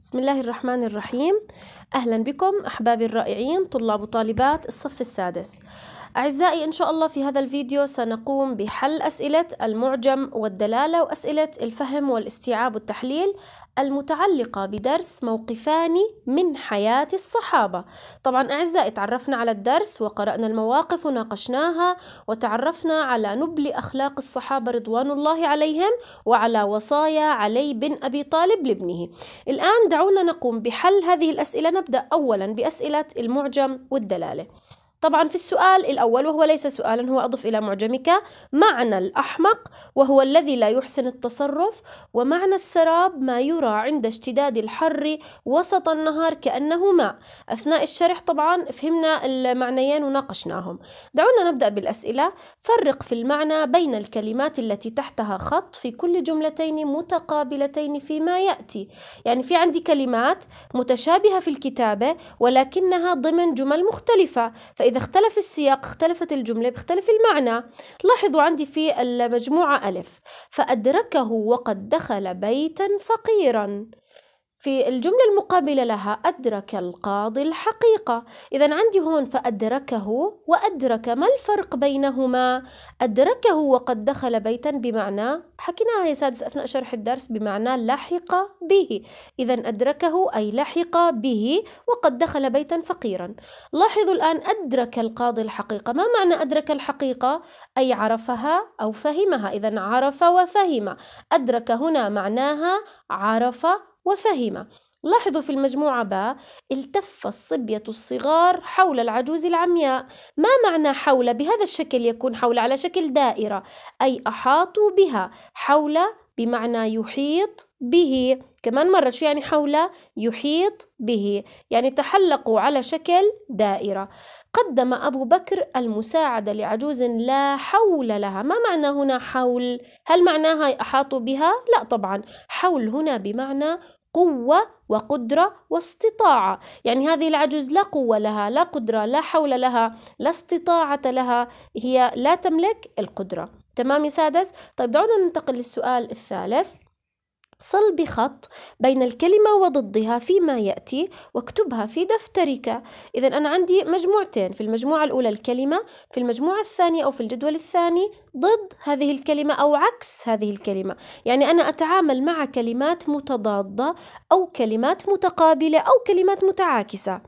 بسم الله الرحمن الرحيم أهلا بكم أحبابي الرائعين طلاب وطالبات الصف السادس أعزائي إن شاء الله في هذا الفيديو سنقوم بحل أسئلة المعجم والدلالة وأسئلة الفهم والاستيعاب والتحليل المتعلقة بدرس موقفان من حياة الصحابة طبعا أعزائي تعرفنا على الدرس وقرأنا المواقف وناقشناها وتعرفنا على نبل أخلاق الصحابة رضوان الله عليهم وعلى وصايا علي بن أبي طالب لابنه الآن دعونا نقوم بحل هذه الأسئلة نبدأ أولا بأسئلة المعجم والدلالة طبعا في السؤال الأول وهو ليس سؤالا هو أضف إلى معجمك معنى الأحمق وهو الذي لا يحسن التصرف ومعنى السراب ما يرى عند اشتداد الحر وسط النهار كأنه ماء أثناء الشرح طبعا فهمنا المعنيين وناقشناهم دعونا نبدأ بالأسئلة فرق في المعنى بين الكلمات التي تحتها خط في كل جملتين متقابلتين فيما يأتي يعني في عندي كلمات متشابهة في الكتابة ولكنها ضمن جمل مختلفة فإذا فإذا اختلف السياق اختلفت الجملة بيختلف المعنى لاحظوا عندي في المجموعة ألف فأدركه وقد دخل بيتا فقيرا في الجملة المقابلة لها أدرك القاضي الحقيقة إذا عندي هون فأدركه وأدرك ما الفرق بينهما أدركه وقد دخل بيتا بمعنى حكيناها يا سادس أثناء شرح الدرس بمعنى لحق به إذا أدركه أي لحق به وقد دخل بيتا فقيرا لاحظوا الآن أدرك القاضي الحقيقة ما معنى أدرك الحقيقة أي عرفها أو فهمها إذا عرف وفهم أدرك هنا معناها عرف وفهم لاحظوا في المجموعة ب التف الصبية الصغار حول العجوز العمياء ما معنى حول بهذا الشكل يكون حول على شكل دائرة أي أحاطوا بها حول بمعنى يحيط به كمان مرة شو يعني حول يحيط به يعني تحلقوا على شكل دائرة قدم أبو بكر المساعدة لعجوز لا حول لها ما معنى هنا حول هل معناها أحاطوا بها لا طبعا حول هنا بمعنى قوة وقدرة واستطاعة يعني هذه العجوز لا قوة لها لا قدرة لا حول لها لا استطاعة لها هي لا تملك القدرة تمام يا سادس طيب دعونا ننتقل للسؤال الثالث صلب خط بين الكلمة وضدها فيما يأتي واكتبها في دفترك إذا أنا عندي مجموعتين في المجموعة الأولى الكلمة في المجموعة الثانية أو في الجدول الثاني ضد هذه الكلمة أو عكس هذه الكلمة يعني أنا أتعامل مع كلمات متضادة أو كلمات متقابلة أو كلمات متعاكسة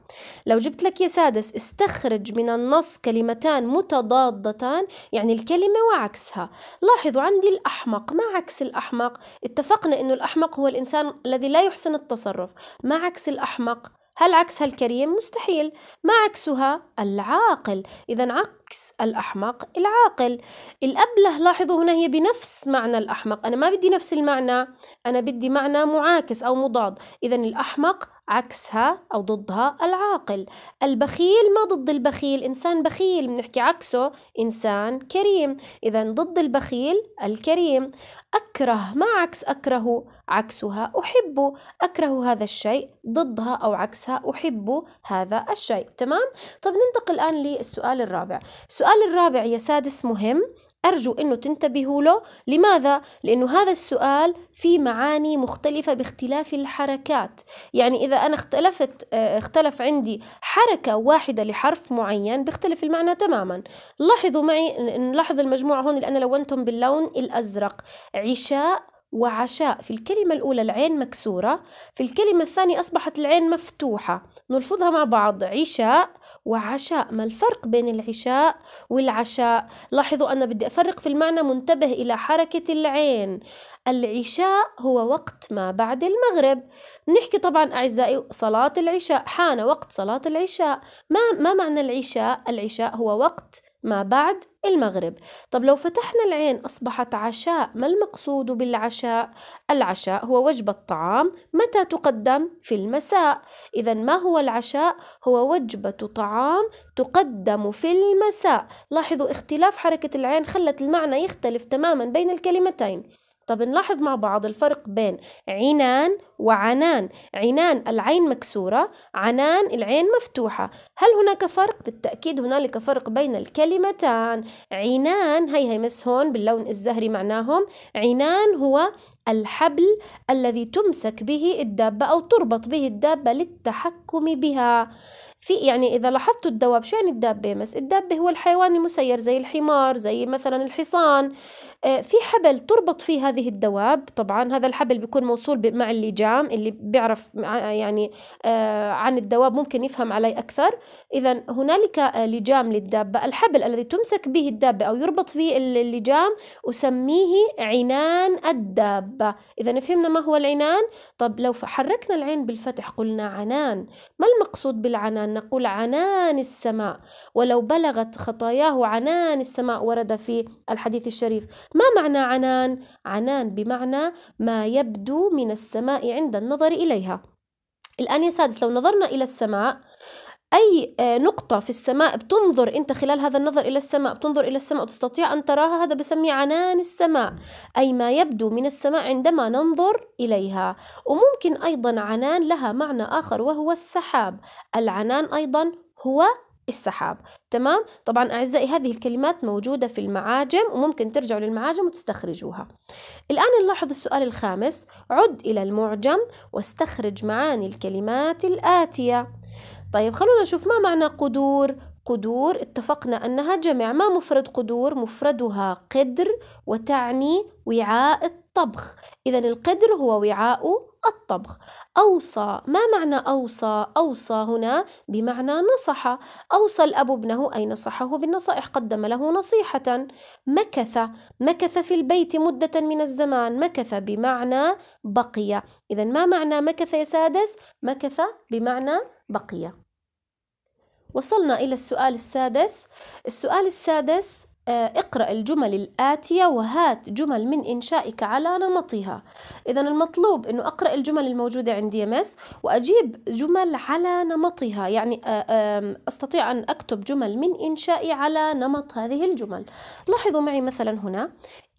لو جبت لك يا سادس استخرج من النص كلمتان متضادتان يعني الكلمة وعكسها لاحظوا عندي الأحمق ما عكس الأحمق اتفقنا أنه الأحمق هو الإنسان الذي لا يحسن التصرف ما عكس الأحمق هل عكسها الكريم؟ مستحيل ما عكسها العاقل إذا عكس الأحمق العاقل الأبله لاحظوا هنا هي بنفس معنى الأحمق أنا ما بدي نفس المعنى أنا بدي معنى معاكس أو مضاد إذا الأحمق عكسها أو ضدها العاقل البخيل ما ضد البخيل إنسان بخيل بنحكي عكسه إنسان كريم إذا ضد البخيل الكريم أكره ما عكس أكره عكسها أحب أكره هذا الشيء ضدها أو عكسها أحب هذا الشيء تمام؟ طب ننتقل الآن للسؤال الرابع السؤال الرابع يا سادس مهم أرجو أنه تنتبهوا له لماذا؟ لأنه هذا السؤال في معاني مختلفة باختلاف الحركات يعني إذا أنا اختلفت آه، اختلف عندي حركة واحدة لحرف معين بيختلف المعنى تماما لاحظوا معي نلاحظ المجموعة هون اللي أنا لونتهم باللون الأزرق عشاء وعشاء في الكلمة الأولى العين مكسورة في الكلمة الثانية أصبحت العين مفتوحة نلفظها مع بعض عشاء وعشاء ما الفرق بين العشاء والعشاء لاحظوا أنا بدي أفرق في المعنى منتبه إلى حركة العين العشاء هو وقت ما بعد المغرب نحكي طبعا أعزائي صلاة العشاء حان وقت صلاة العشاء ما, ما معنى العشاء العشاء هو وقت ما بعد المغرب طب لو فتحنا العين أصبحت عشاء ما المقصود بالعشاء؟ العشاء هو وجبة طعام متى تقدم؟ في المساء إذا ما هو العشاء؟ هو وجبة طعام تقدم في المساء لاحظوا اختلاف حركة العين خلت المعنى يختلف تماما بين الكلمتين طب نلاحظ مع بعض الفرق بين عنان وعنان عنان العين مكسورة عنان العين مفتوحة هل هناك فرق؟ بالتأكيد هنالك فرق بين الكلمتان عنان هي هي مس هون باللون الزهري معناهم عنان هو الحبل الذي تمسك به الدابة أو تربط به الدابة للتحكم بها في يعني إذا لاحظتوا الدواب شو يعني الدابة مس الدابة هو الحيوان المسير زي الحمار زي مثلا الحصان آه، في حبل تربط فيه هذه الدواب طبعا هذا الحبل بيكون موصول مع اللجام اللي بيعرف يعني آه، عن الدواب ممكن يفهم علي أكثر إذا هنالك آه، لجام للدابة الحبل الذي تمسك به الدابة أو يربط به اللجام أسميه عنان الدابة حبة إذا فهمنا ما هو العنان طب لو حركنا العين بالفتح قلنا عنان ما المقصود بالعنان نقول عنان السماء ولو بلغت خطاياه عنان السماء ورد في الحديث الشريف ما معنى عنان عنان بمعنى ما يبدو من السماء عند النظر إليها الآن يا سادس لو نظرنا إلى السماء أي آه، نقطة في السماء بتنظر أنت خلال هذا النظر إلى السماء بتنظر إلى السماء وتستطيع أن تراها هذا بسميه عنان السماء أي ما يبدو من السماء عندما ننظر إليها وممكن أيضا عنان لها معنى آخر وهو السحاب العنان أيضا هو السحاب تمام طبعا أعزائي هذه الكلمات موجودة في المعاجم وممكن ترجعوا للمعاجم وتستخرجوها الآن نلاحظ السؤال الخامس عد إلى المعجم واستخرج معاني الكلمات الآتية طيب خلونا نشوف ما معنى قدور قدور اتفقنا أنها جمع ما مفرد قدور مفردها قدر وتعني وعاء الطبخ إذا القدر هو وعاء الطبخ أوصى ما معنى أوصى؟ أوصى هنا بمعنى نصح أوصى الأب ابنه أي نصحه بالنصائح قدم له نصيحة مكث مكث في البيت مدة من الزمان مكث بمعنى بقي إذا ما معنى مكث يا سادس؟ مكث بمعنى بقي وصلنا إلى السؤال السادس السؤال السادس آه، اقرأ الجمل الآتية وهات جمل من إنشائك على نمطها إذا المطلوب أنه أقرأ الجمل الموجودة عندي مس وأجيب جمل على نمطها يعني آه، أستطيع أن أكتب جمل من إنشائي على نمط هذه الجمل لاحظوا معي مثلا هنا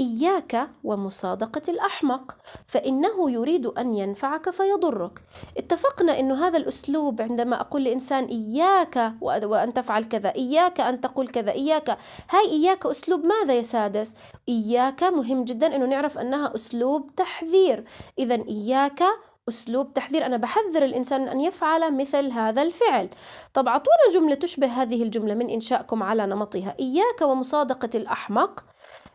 إياك ومصادقة الأحمق فإنه يريد أن ينفعك فيضرك اتفقنا أن هذا الأسلوب عندما أقول لإنسان إياك وأن تفعل كذا إياك أن تقول كذا إياك هاي إياك أسلوب ماذا يا سادس إياك مهم جدا أنه نعرف أنها أسلوب تحذير إذا إياك أسلوب تحذير أنا بحذر الإنسان أن يفعل مثل هذا الفعل طب أعطونا جملة تشبه هذه الجملة من إنشائكم على نمطها إياك ومصادقة الأحمق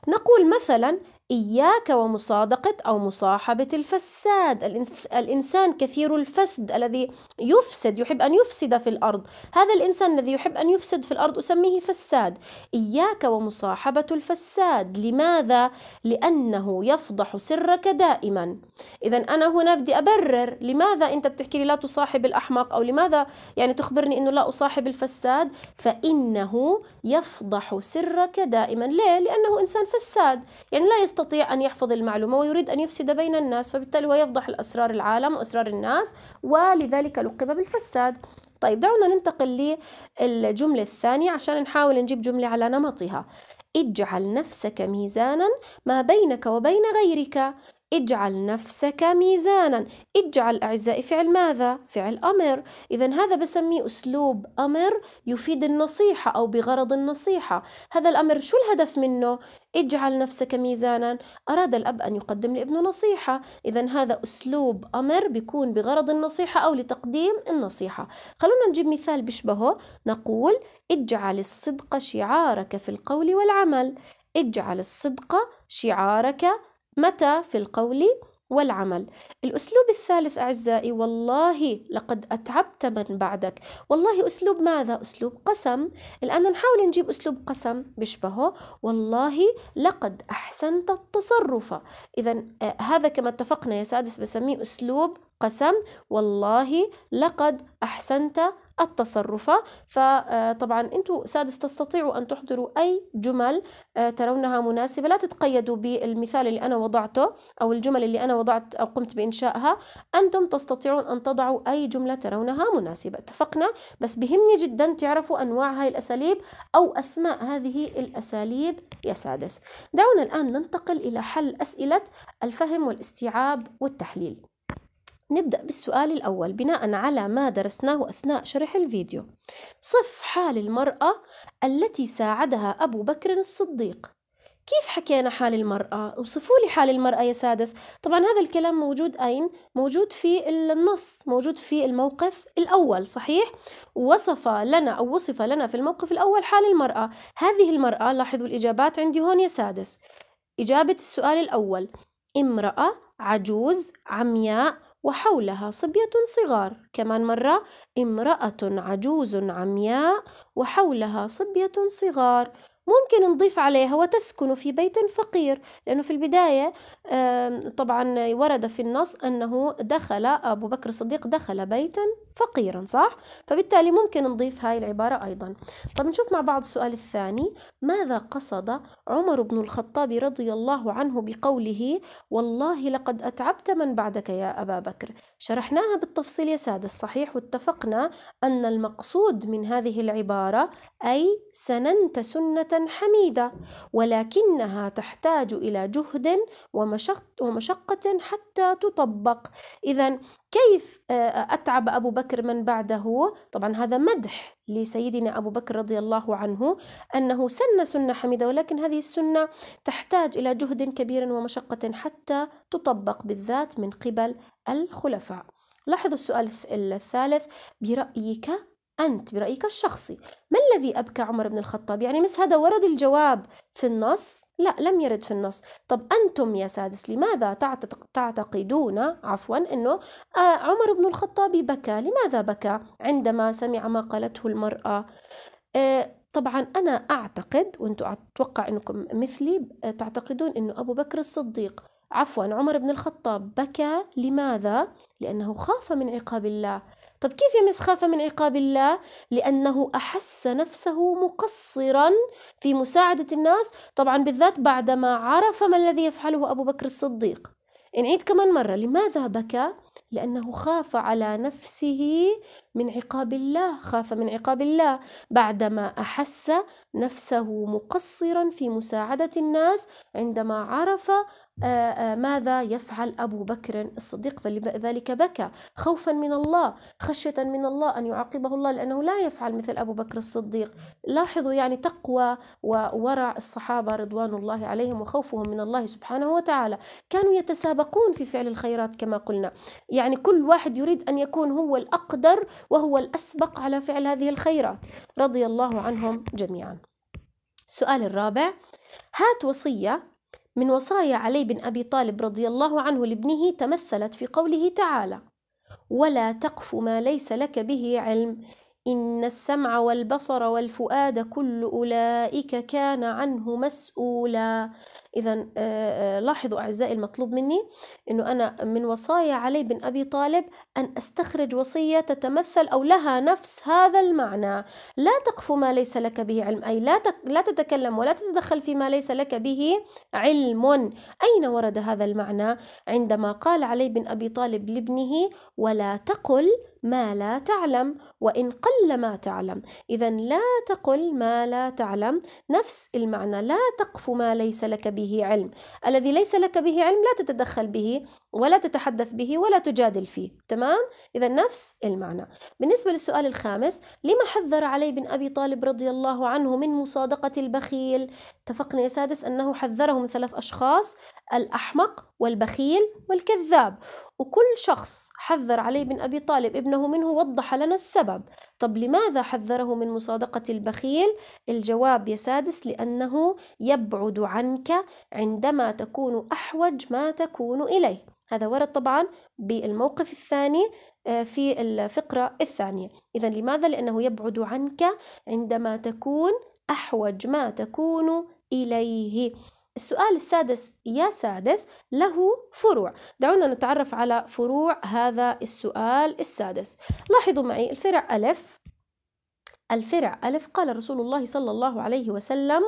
نقول مثلا إياك ومصادقة أو مصاحبة الفساد الإنسان كثير الفسد الذي يفسد يحب أن يفسد في الأرض هذا الإنسان الذي يحب أن يفسد في الأرض أسميه فساد إياك ومصاحبة الفساد لماذا؟ لأنه يفضح سرك دائما إذا أنا هنا بدي أبرر لماذا أنت بتحكي لي لا تصاحب الأحمق أو لماذا يعني تخبرني أنه لا أصاحب الفساد فإنه يفضح سرك دائما ليه؟ لأنه إنسان فساد يعني لا يستطيع يستطيع أن يحفظ المعلومة ويريد أن يفسد بين الناس فبالتالي هو يفضح الأسرار العالم وأسرار الناس ولذلك لقب بالفساد طيب دعونا ننتقل للجملة الثانية عشان نحاول نجيب جملة على نمطها اجعل نفسك ميزانا ما بينك وبين غيرك اجعل نفسك ميزانا اجعل أعزائي فعل ماذا؟ فعل أمر إذا هذا بسميه أسلوب أمر يفيد النصيحة أو بغرض النصيحة هذا الأمر شو الهدف منه؟ اجعل نفسك ميزانا أراد الأب أن يقدم لابنه نصيحة إذا هذا أسلوب أمر بيكون بغرض النصيحة أو لتقديم النصيحة خلونا نجيب مثال بيشبهه نقول اجعل الصدق شعارك في القول والعمل اجعل الصدق شعارك متى في القول والعمل الأسلوب الثالث أعزائي والله لقد أتعبت من بعدك والله أسلوب ماذا؟ أسلوب قسم الآن نحاول نجيب أسلوب قسم بشبهه والله لقد أحسنت التصرف إذا آه، هذا كما اتفقنا يا سادس بسميه أسلوب قسم والله لقد أحسنت التصرف فطبعا آه، أنتم سادس تستطيعوا أن تحضروا أي جمل آه، ترونها مناسبة لا تتقيدوا بالمثال اللي أنا وضعته أو الجمل اللي أنا وضعت أو قمت بإنشائها أنتم تستطيعون أن تضعوا أي جملة ترونها مناسبة اتفقنا بس بهمني جدا تعرفوا أنواع هاي الأساليب أو أسماء هذه الأساليب يا سادس دعونا الآن ننتقل إلى حل أسئلة الفهم والاستيعاب والتحليل نبدأ بالسؤال الأول بناء على ما درسناه أثناء شرح الفيديو صف حال المرأة التي ساعدها أبو بكر الصديق كيف حكينا حال المرأة؟ اوصفوا لي حال المرأة يا سادس طبعا هذا الكلام موجود أين؟ موجود في النص موجود في الموقف الأول صحيح؟ وصف لنا أو وصف لنا في الموقف الأول حال المرأة هذه المرأة لاحظوا الإجابات عندي هون يا سادس إجابة السؤال الأول امرأة عجوز عمياء وحولها صبية صغار كمان مرة امرأة عجوز عمياء وحولها صبية صغار ممكن نضيف عليها وتسكن في بيت فقير لأنه في البداية طبعا ورد في النص أنه دخل أبو بكر الصديق دخل بيتا فقيرا صح؟ فبالتالي ممكن نضيف هاي العبارة أيضا طب نشوف مع بعض السؤال الثاني ماذا قصد عمر بن الخطاب رضي الله عنه بقوله والله لقد أتعبت من بعدك يا أبا بكر شرحناها بالتفصيل يا سادة الصحيح واتفقنا أن المقصود من هذه العبارة أي سننت سنة حميدة ولكنها تحتاج إلى جهد ومشقة حتى تطبق إذا كيف آه، أتعب أبو بكر من بعده طبعا هذا مدح لسيدنا أبو بكر رضي الله عنه أنه سن سنة حميدة ولكن هذه السنة تحتاج إلى جهد كبير ومشقة حتى تطبق بالذات من قبل الخلفاء لاحظ السؤال الثالث برأيك أنت برأيك الشخصي ما الذي أبكى عمر بن الخطاب يعني مس هذا ورد الجواب في النص لا لم يرد في النص طب أنتم يا سادس لماذا تعتقدون عفوا أنه آه، عمر بن الخطاب بكى لماذا بكى عندما سمع ما قالته المرأة آه، طبعا أنا أعتقد وأنتم أتوقع أنكم مثلي آه، تعتقدون أنه أبو بكر الصديق عفوا عمر بن الخطاب بكى لماذا؟ لأنه خاف من عقاب الله طب كيف يمس خاف من عقاب الله لأنه أحس نفسه مقصرا في مساعدة الناس طبعا بالذات بعدما عرف ما الذي يفعله أبو بكر الصديق نعيد كمان مرة لماذا بكى لأنه خاف على نفسه من عقاب الله خاف من عقاب الله بعدما أحس نفسه مقصرا في مساعدة الناس عندما عرف آه، آه، ماذا يفعل أبو بكر الصديق فلذلك بكى خوفا من الله خشية من الله أن يعاقبه الله لأنه لا يفعل مثل أبو بكر الصديق لاحظوا يعني تقوى وورع الصحابة رضوان الله عليهم وخوفهم من الله سبحانه وتعالى كانوا يتسابقون في فعل الخيرات كما قلنا يعني كل واحد يريد أن يكون هو الأقدر وهو الأسبق على فعل هذه الخيرات رضي الله عنهم جميعا السؤال الرابع هات وصية من وصايا علي بن أبي طالب رضي الله عنه لابنه تمثلت في قوله تعالى ولا تقف ما ليس لك به علم إن السمع والبصر والفؤاد كل أولئك كان عنه مسؤولا إذا آه، آه، لاحظوا أعزائي المطلوب مني أنه أنا من وصايا علي بن أبي طالب أن أستخرج وصية تتمثل أو لها نفس هذا المعنى لا تقف ما ليس لك به علم أي لا, لا تتكلم ولا تتدخل فيما ليس لك به علم أين ورد هذا المعنى عندما قال علي بن أبي طالب لابنه ولا تقل ما لا تعلم وإن قل ما تعلم إذا لا تقل ما لا تعلم نفس المعنى لا تقف ما ليس لك به علم الذي ليس لك به علم لا تتدخل به ولا تتحدث به ولا تجادل فيه تمام إذا نفس المعنى بالنسبة للسؤال الخامس لما حذر علي بن أبي طالب رضي الله عنه من مصادقة البخيل اتفقنا يا سادس أنه حذره من ثلاث أشخاص الأحمق والبخيل والكذاب وكل شخص حذر علي بن أبي طالب ابنه منه وضح لنا السبب طب لماذا حذره من مصادقة البخيل؟ الجواب يا سادس لأنه يبعد عنك عندما تكون أحوج ما تكون إليه هذا ورد طبعا بالموقف الثاني آه، في الفقرة الثانية إذا لماذا؟ لأنه يبعد عنك عندما تكون أحوج ما تكون إليه السؤال السادس يا سادس له فروع دعونا نتعرف على فروع هذا السؤال السادس لاحظوا معي الفرع ألف الفرع ألف قال رسول الله صلى الله عليه وسلم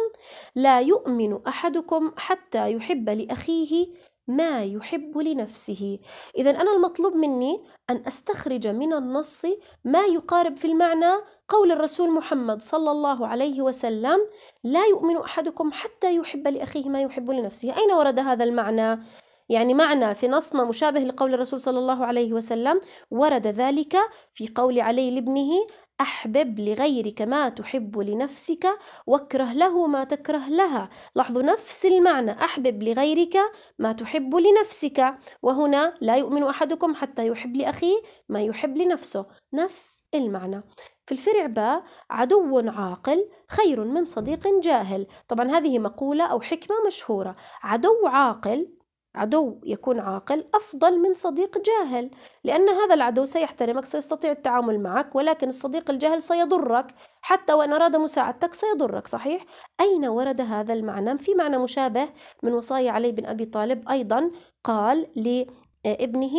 لا يؤمن أحدكم حتى يحب لأخيه ما يحب لنفسه إذا أنا المطلوب مني أن أستخرج من النص ما يقارب في المعنى قول الرسول محمد صلى الله عليه وسلم لا يؤمن أحدكم حتى يحب لأخيه ما يحب لنفسه أين ورد هذا المعنى؟ يعني معنى في نصنا مشابه لقول الرسول صلى الله عليه وسلم ورد ذلك في قول علي لابنه أحبب لغيرك ما تحب لنفسك واكره له ما تكره لها لاحظوا نفس المعنى أحبب لغيرك ما تحب لنفسك وهنا لا يؤمن أحدكم حتى يحب لأخيه ما يحب لنفسه نفس المعنى في الفرع باء عدو عاقل خير من صديق جاهل طبعا هذه مقولة أو حكمة مشهورة عدو عاقل عدو يكون عاقل أفضل من صديق جاهل لأن هذا العدو سيحترمك سيستطيع التعامل معك ولكن الصديق الجاهل سيضرك حتى وإن أراد مساعدتك سيضرك صحيح؟ أين ورد هذا المعنى؟ في معنى مشابه من وصايا علي بن أبي طالب أيضا قال لي آه، ابنه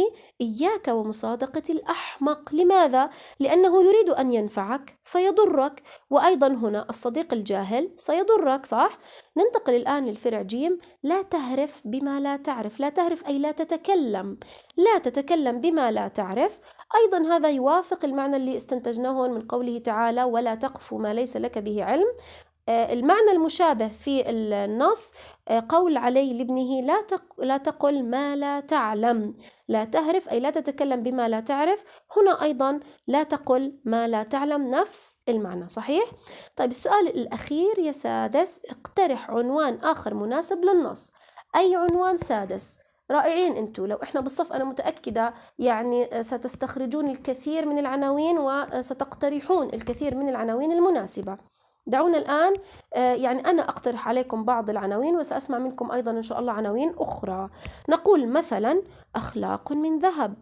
إياك ومصادقة الأحمق لماذا؟ لأنه يريد أن ينفعك فيضرك وأيضا هنا الصديق الجاهل سيضرك صح؟ ننتقل الآن للفرع جيم لا تهرف بما لا تعرف لا تهرف أي لا تتكلم لا تتكلم بما لا تعرف أيضا هذا يوافق المعنى اللي استنتجناه من قوله تعالى ولا تقف ما ليس لك به علم آه، المعنى المشابه في النص آه، قول علي لابنه لا لا تقل ما لا تعلم لا تهرف أي لا تتكلم بما لا تعرف هنا أيضا لا تقل ما لا تعلم نفس المعنى صحيح؟ طيب السؤال الأخير يا سادس اقترح عنوان آخر مناسب للنص أي عنوان سادس؟ رائعين انتم لو احنا بالصف انا متاكده يعني آه، ستستخرجون الكثير من العناوين وستقترحون الكثير من العناوين المناسبه دعونا الآن آه، يعني أنا أقترح عليكم بعض العناوين وسأسمع منكم أيضا إن شاء الله عناوين أخرى نقول مثلا أخلاق من ذهب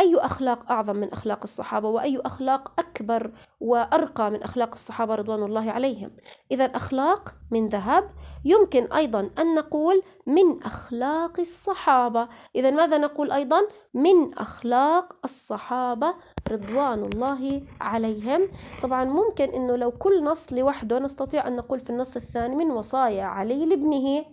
أي أخلاق أعظم من أخلاق الصحابة وأي أخلاق أكبر وأرقى من أخلاق الصحابة رضوان الله عليهم إذا أخلاق من ذهب يمكن أيضا أن نقول من أخلاق الصحابة إذا ماذا نقول أيضا من أخلاق الصحابة رضوان الله عليهم طبعا ممكن أنه لو كل نص لوحده نستطيع أن نقول في النص الثاني من وصايا علي لابنه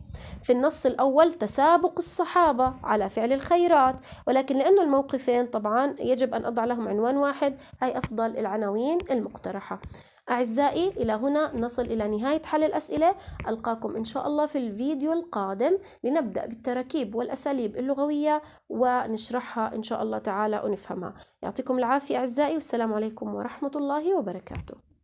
في النص الأول تسابق الصحابة على فعل الخيرات ولكن لأنه الموقفين طبعا يجب أن أضع لهم عنوان واحد هي أفضل العناوين المقترحة أعزائي إلى هنا نصل إلى نهاية حل الأسئلة ألقاكم إن شاء الله في الفيديو القادم لنبدأ بالتراكيب والأساليب اللغوية ونشرحها إن شاء الله تعالى ونفهمها يعطيكم العافية أعزائي والسلام عليكم ورحمة الله وبركاته